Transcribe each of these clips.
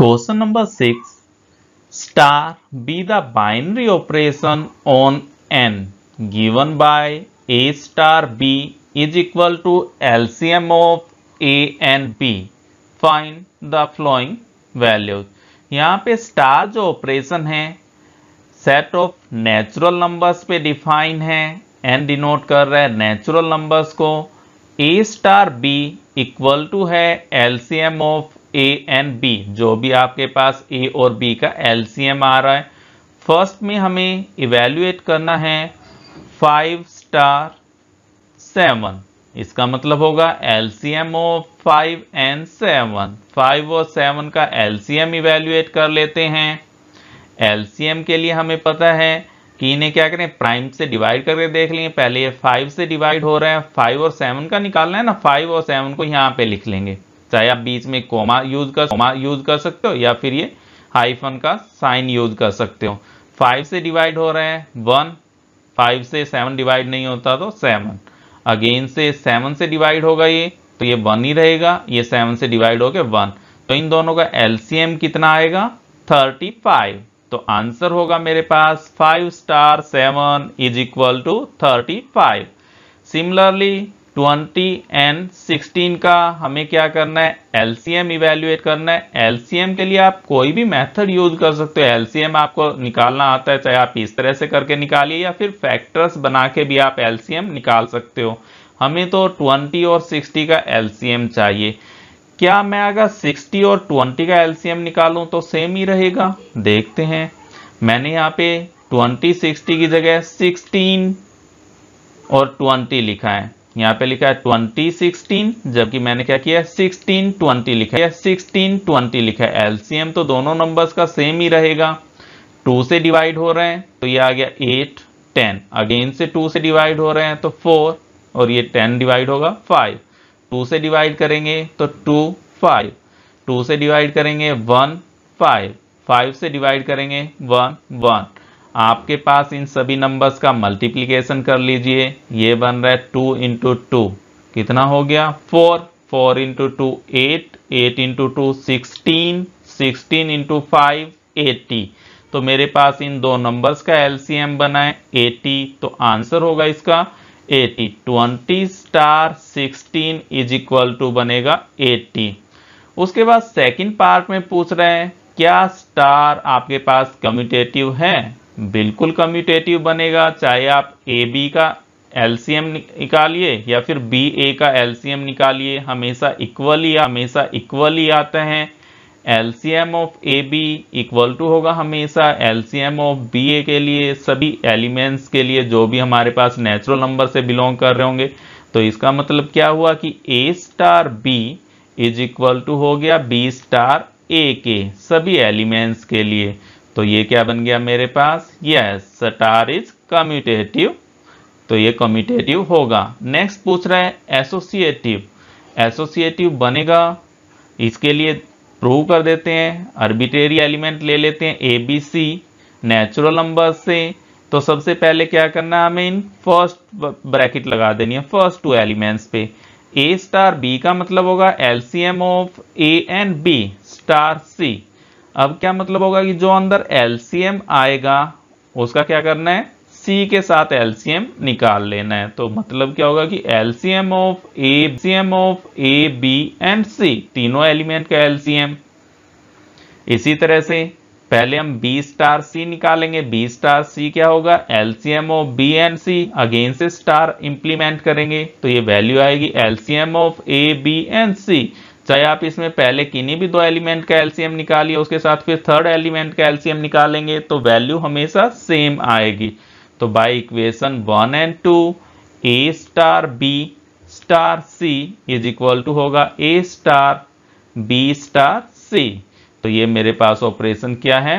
Question number 6. Star be the binary operation on n given by a star b is equal to LCM of a and b. Find the following values. यहाँ पे star जो operation है set of natural numbers पे define है N denote कर रहे हैं natural numbers को A star B equal to है LCM of A and B जो भी आपके पास ए और बी का एलसीएम आ रहा है फर्स्ट में हमें इवेल्युएट करना है फाइव स्टार सेवन इसका मतलब होगा LCM of five and seven five और सेवन का एलसीएम इवेल्युएट कर लेते हैं एलसीएम के लिए हमें पता है कि इन्हें क्या करें प्राइम से डिवाइड करके देख लेंगे पहले ये फाइव से डिवाइड हो रहा है फाइव और सेवन का निकालना है ना फाइव और सेवन को यहाँ पे लिख लेंगे चाहे आप बीच में कोमा यूज कर कोमा यूज कर सकते हो या फिर ये हाइफन का साइन यूज कर सकते हो फाइव से डिवाइड हो रहे हैं वन फाइव से सेवन डिवाइड नहीं होता तो सेवन अगेन से सेवन से डिवाइड होगा ये तो ये वन ही रहेगा ये सेवन से डिवाइड हो गया वन तो इन दोनों का एलसीएम कितना आएगा थर्टी फाइव तो आंसर होगा मेरे पास five star seven is equal to thirty five similarly 20 and 16 का हमें क्या करना है एलसीएम इवेल्युएट करना है एलसीएम के लिए आप कोई भी मेथड यूज कर सकते हो एलसीएम आपको निकालना आता है चाहे आप इस तरह से करके निकालिए या फिर फैक्टर्स बना के भी आप एलसीएम निकाल सकते हो हमें तो 20 और 60 का एलसीएम चाहिए क्या मैं अगर 60 और 20 का एलसीएम निकालूं तो सेम ही रहेगा देखते हैं मैंने यहाँ पे 20 60 की जगह 16 और 20 लिखा है यहाँ पे लिखा है ट्वेंटी सिक्सटीन जबकि मैंने क्या किया है सिक्सटीन ट्वेंटी लिखा है सिक्सटीन ट्वेंटी लिखा है एलसीएम तो दोनों नंबर्स का सेम ही रहेगा टू से डिवाइड हो रहे हैं तो ये आ गया एट टेन अगेन से टू से डिवाइड हो रहे हैं तो फोर और ये टेन डिवाइड होगा फाइव टू से डिवाइड करेंगे तो टू फाइव टू से डिवाइड करेंगे वन फाइव फाइव से डिवाइड करेंगे वन वन आपके पास इन सभी नंबर्स का मल्टीप्लीकेशन कर लीजिए ये बन रहा है टू इंटू टू कितना हो गया four four into two eight eight into two sixteen sixteen into five eighty तो मेरे पास इन दो नंबर्स का एलसीएम बना है एटी तो आंसर होगा इसका eighty twenty star sixteen is equal to बनेगा एटी उसके बाद सेकंड पार्ट में पूछ रहे हैं क्या स्टार आपके पास कम्यूटेटिव है बिल्कुल कम्यूटेटिव बनेगा चाहे आप ए बी का एल निकालिए या फिर बी ए का एल निकालिए हमेशा इक्वली हमेशा इक्वली आते हैं M of A B equal to होगा हमेशा एम ऑफ बी ए के लिए सभी एलिमेंट्स के लिए जो भी हमारे पास नेचुरल नंबर से बिलोंग कर रहे होंगे तो इसका मतलब क्या हुआ कि A star B is equal to हो गया बी स्टार ए के सभी एलिमेंट्स के लिए तो ये क्या बन गया मेरे पास यस स्टार इज कम्यूटेटिव तो ये कम्यूटेटिव होगा नेक्स्ट पूछ रहा है एसोसिएटिव एसोसिएटिव बनेगा इसके लिए प्रूव कर देते हैं आर्बिटेरी एलिमेंट ले लेते हैं A B C natural number से तो सबसे पहले क्या करना है हमें इन फर्स्ट ब्रैकेट लगा देनी है फर्स्ट टू एलिमेंट्स पे ए स्टार बी का मतलब होगा LCM of A and B star C अब क्या मतलब होगा कि जो अंदर एलसीएम आएगा उसका क्या करना है सी के साथ एलसीएम निकाल लेना है तो मतलब क्या होगा कि LCM of A C M of A B and C तीनों एलिमेंट का एलसीएम इसी तरह से पहले हम बी स्टार सी निकालेंगे बी स्टार सी क्या होगा LCM of B and C again से स्टार इंप्लीमेंट करेंगे तो ये वैल्यू आएगी LCM of A B and C चाहे आप इसमें पहले किन्हीं भी दो एलिमेंट का एलसीएम निकालिए उसके साथ फिर थर्ड एलिमेंट का एलसीएम निकालेंगे तो वैल्यू हमेशा सेम आएगी तो by equation one and two A star B star C is equal to होगा A star B star C तो ये मेरे पास ऑपरेशन क्या है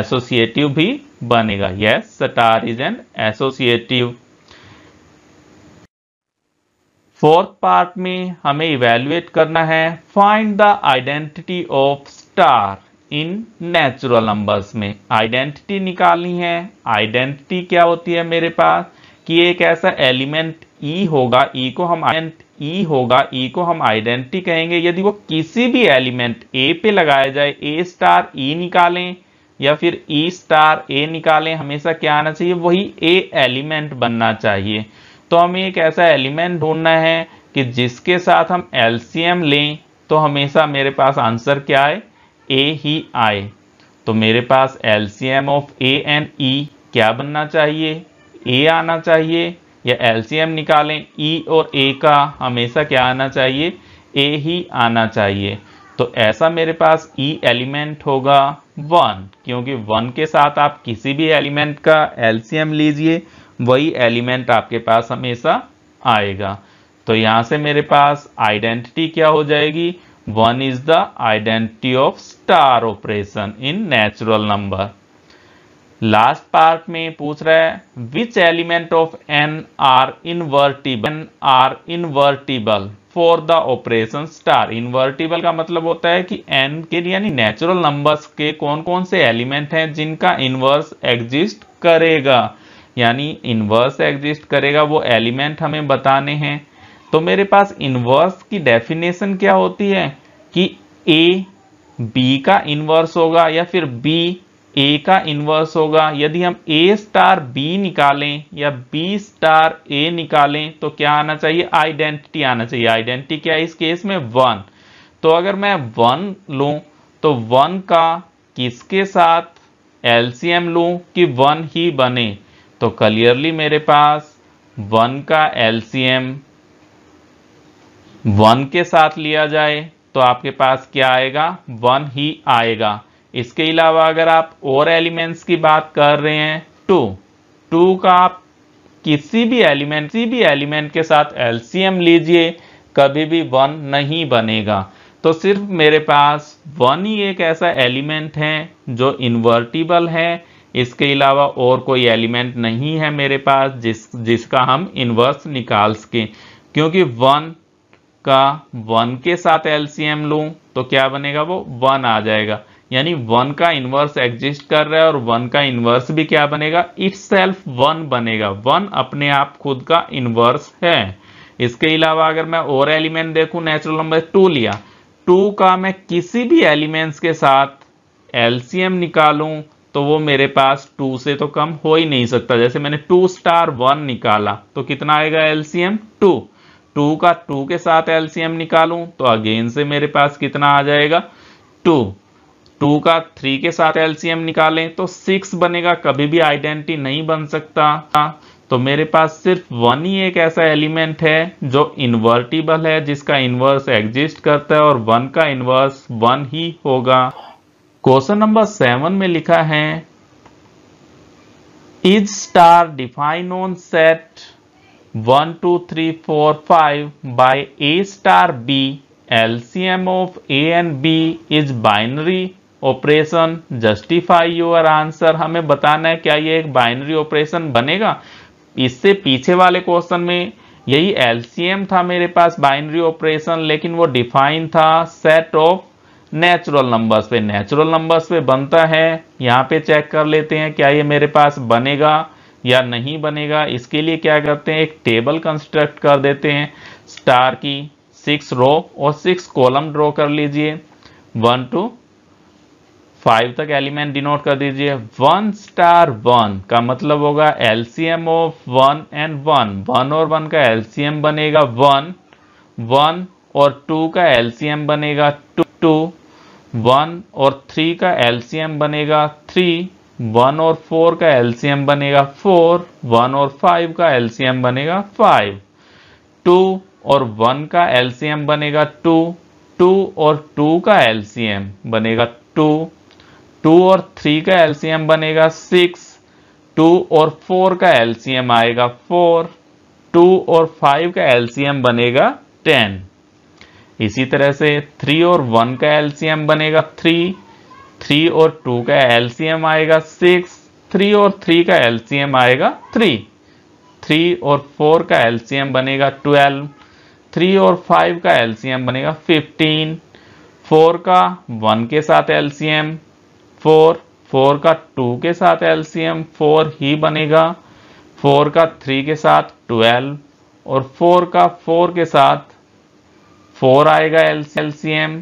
एसोसिएटिव भी बनेगा yes star is an associative fourth part में हमें इवेल्युएट करना है find the identity of star in natural numbers में आइडेंटिटी निकालनी है आइडेंटिटी क्या होती है मेरे पास कि एक ऐसा एलिमेंट ई e होगा ई e को हम ई e होगा ई e को हम आइडेंटिटी कहेंगे यदि वो किसी भी एलिमेंट ए पे लगाया जाए ए स्टार ई निकालें या फिर ई स्टार ए निकालें हमेशा क्या आना चाहिए वही ए एलिमेंट बनना चाहिए तो हमें एक ऐसा एलिमेंट ढूंढना है कि जिसके साथ हम एलसीएम लें तो हमेशा मेरे पास आंसर क्या आए ए ही आए तो मेरे पास M of A and E क्या बनना चाहिए ए आना चाहिए या एम निकालें ई e और ए का हमेशा क्या आना चाहिए ए ही आना चाहिए तो ऐसा मेरे पास ई e एलिमेंट होगा वन क्योंकि वन के साथ आप किसी भी एलिमेंट का एलसीएम लीजिए वही एलिमेंट आपके पास हमेशा आएगा तो यहां से मेरे पास आइडेंटिटी क्या हो जाएगी one is the identity of star operation in natural number last part में पूछ रहा है which element of N are invertible N are invertible for the operation star invertible का मतलब होता है कि एन के यानी नेचुरल नंबर्स के कौन कौन से एलिमेंट हैं जिनका इनवर्स एग्जिस्ट करेगा यानी इन्वर्स एग्जिस्ट करेगा वो एलिमेंट हमें बताने हैं तो मेरे पास इन्वर्स की डेफिनेशन क्या होती है कि ए बी का इन्वर्स होगा या फिर बी ए का इन्वर्स होगा यदि हम ए स्टार बी निकालें या बी स्टार ए निकालें तो क्या आना चाहिए आइडेंटिटी आना चाहिए आइडेंटिटी क्या है इस केस में वन तो अगर मैं वन लूँ तो वन का किसके साथ एलसीएम लूँ कि वन ही बने तो क्लियरली मेरे पास वन का एलसीएम वन के साथ लिया जाए तो आपके पास क्या आएगा वन ही आएगा इसके अलावा अगर आप और एलिमेंट्स की बात कर रहे हैं टू टू का आप किसी भी एलिमेंट किसी भी एलिमेंट के साथ एलसीएम लीजिए कभी भी वन नहीं बनेगा तो सिर्फ मेरे पास वन ही एक ऐसा एलिमेंट है जो इन्वर्टिबल है इसके अलावा और कोई एलिमेंट नहीं है मेरे पास जिस जिसका हम इन्वर्स निकाल सकें क्योंकि वन का वन के साथ एलसीएम लूँ तो क्या बनेगा वो वन आ जाएगा यानी वन का इन्वर्स एग्जिस्ट कर रहा है और वन का इन्वर्स भी क्या बनेगा इट सेल्फ वन बनेगा वन अपने आप खुद का इन्वर्स है इसके अलावा अगर मैं और एलिमेंट देखूं नेचुरल नंबर टू लिया टू का मैं किसी भी एलिमेंट्स के साथ एलसीएम निकालूं तो वो मेरे पास टू से तो कम हो ही नहीं सकता जैसे मैंने टू स्टार वन निकाला तो कितना आएगा एलसीएम टू टू का टू के साथ एलसीएम निकालू तो अगेन से मेरे पास कितना आ जाएगा टू टू का थ्री के साथ एलसीएम निकालें तो सिक्स बनेगा कभी भी आइडेंटिटी नहीं बन सकता तो मेरे पास सिर्फ वन ही एक ऐसा एलिमेंट है जो इन्वर्टिबल है जिसका इन्वर्स एग्जिस्ट करता है और वन का इन्वर्स वन ही होगा क्वेश्चन नंबर सेवन में लिखा है is star define on set one two three four five by A star B LCM of A and B is binary operation justify your answer हमें बताना है क्या ये एक बाइनरी ऑपरेशन बनेगा इससे पीछे वाले क्वेश्चन में यही एलसीएम था मेरे पास बाइनरी ऑपरेशन लेकिन वो डिफाइन था सेट ऑफ नेचुरल नंबर्स पे नेचुरल नंबर्स पे बनता है यहाँ पे चेक कर लेते हैं क्या ये मेरे पास बनेगा या नहीं बनेगा इसके लिए क्या करते हैं एक टेबल कंस्ट्रक्ट कर देते हैं स्टार की सिक्स रो और सिक्स कॉलम ड्रॉ कर लीजिए वन टू फाइव तक एलिमेंट डिनोट कर दीजिए वन स्टार वन का मतलब होगा LCM of one and one one और वन का एलसीएम बनेगा वन वन और टू का एलसीएम बनेगा टू टू वन और थ्री का एलसीएम बनेगा थ्री वन और फोर का एलसीएम बनेगा फोर वन और फाइव का एलसीएम बनेगा फाइव टू और वन का एलसीएम बनेगा टू टू और टू का एलसीएम बनेगा टू टू और थ्री का एलसीएम बनेगा सिक्स टू और फोर का एलसीएम आएगा फोर टू और फाइव का एलसीएम बनेगा टेन इसी तरह से थ्री और वन का एलसीएम बनेगा थ्री थ्री और टू का एलसीएम आएगा सिक्स थ्री और थ्री का एलसीएम आएगा थ्री थ्री और फोर का एलसीएम बनेगा ट्वेल्व थ्री और फाइव का एलसीएम बनेगा फिफ्टीन फोर का वन के साथ एलसीएम फोर फोर का टू के साथ एलसीएम फोर ही बनेगा फोर का थ्री के साथ ट्वेल्व और फोर का फोर के साथ फोर आएगा एलसीएम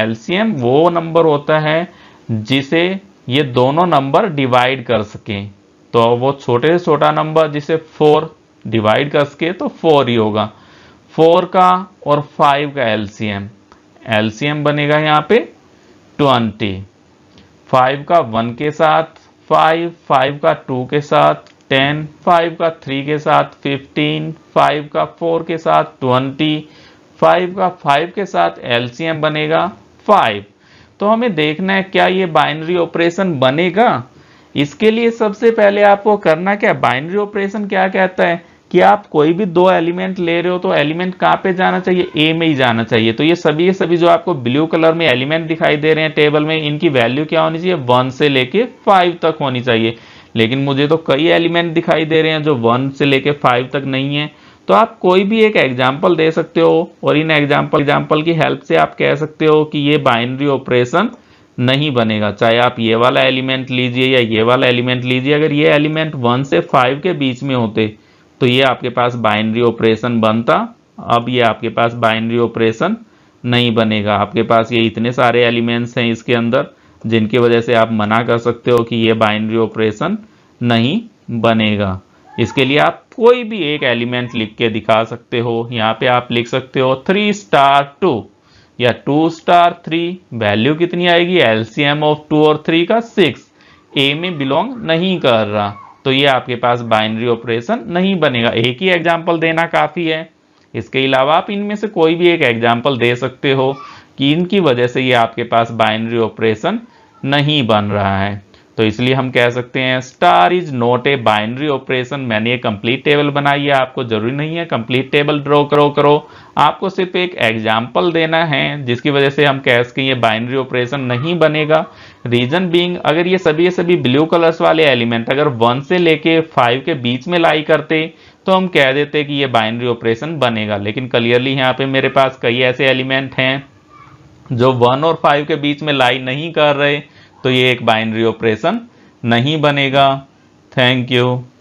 एलसीएम वो नंबर होता है जिसे ये दोनों नंबर डिवाइड कर सके तो वो छोटे से छोटा नंबर जिसे फोर डिवाइड कर सके तो फोर ही होगा फोर का और फाइव का एलसीएम एलसीएम बनेगा यहाँ पे ट्वेंटी फाइव का वन के साथ फाइव फाइव का टू के साथ टेन फाइव का थ्री के साथ फिफ्टीन फाइव का फोर के साथ ट्वेंटी फाइव का फाइव के साथ एलसीएम बनेगा फाइव तो हमें देखना है क्या ये बाइनरी ऑपरेशन बनेगा इसके लिए सबसे पहले आपको करना क्या बाइनरी ऑपरेशन क्या कहता है कि आप कोई भी दो एलिमेंट ले रहे हो तो एलिमेंट कहाँ पे जाना चाहिए ए में ही जाना चाहिए तो ये सभी ये सभी जो आपको ब्लू कलर में एलिमेंट दिखाई दे रहे हैं टेबल में इनकी वैल्यू क्या होनी चाहिए वन से लेके फाइव तक होनी चाहिए लेकिन मुझे तो कई एलिमेंट दिखाई दे रहे हैं जो वन से लेके फाइव तक नहीं है तो आप कोई भी एक एग्जाम्पल दे सकते हो और इन एग्जाम्पल एग्जाम्पल की हेल्प से आप कह सकते हो कि ये बाइनरी ऑपरेशन नहीं बनेगा चाहे आप ये वाला एलिमेंट लीजिए या ये वाला एलिमेंट लीजिए अगर ये एलिमेंट वन से फाइव के बीच में होते तो ये आपके पास बाइनरी ऑपरेशन बनता अब ये आपके पास बाइनरी ऑपरेशन नहीं बनेगा आपके पास ये इतने सारे एलिमेंट्स हैं इसके अंदर जिनकी वजह से आप मना कर सकते हो कि ये बाइनरी ऑपरेशन नहीं बनेगा इसके लिए आप कोई भी एक एलिमेंट लिख के दिखा सकते हो यहाँ पे आप लिख सकते हो थ्री स्टार टू या टू स्टार थ्री वैल्यू कितनी आएगी एलसीएम ऑफ टू और थ्री का सिक्स ए में बिलोंग नहीं कर रहा तो ये आपके पास बाइनरी ऑपरेशन नहीं बनेगा एक ही एग्जाम्पल देना काफ़ी है इसके अलावा आप इनमें से कोई भी एक एग्जाम्पल दे सकते हो कि इनकी वजह से ये आपके पास बाइनरी ऑपरेशन नहीं बन रहा है तो इसलिए हम कह सकते हैं star is not a binary operation मैंने ये कंप्लीट टेबल बनाई है आपको जरूरी नहीं है कंप्लीट टेबल ड्रॉ करो करो आपको सिर्फ एक एग्जाम्पल देना है जिसकी वजह से हम कह सकें ये बाइनरी ऑपरेशन नहीं बनेगा रीजन बींग अगर ये सभी सभी ब्लू कलर्स वाले एलिमेंट अगर वन से लेके फाइव के बीच में लाई करते तो हम कह देते कि ये बाइनरी ऑपरेशन बनेगा लेकिन क्लियरली यहाँ पे मेरे पास कई ऐसे एलिमेंट हैं जो वन और फाइव के बीच में लाई नहीं कर रहे तो ये एक बाइनरी ऑपरेशन नहीं बनेगा थैंक यू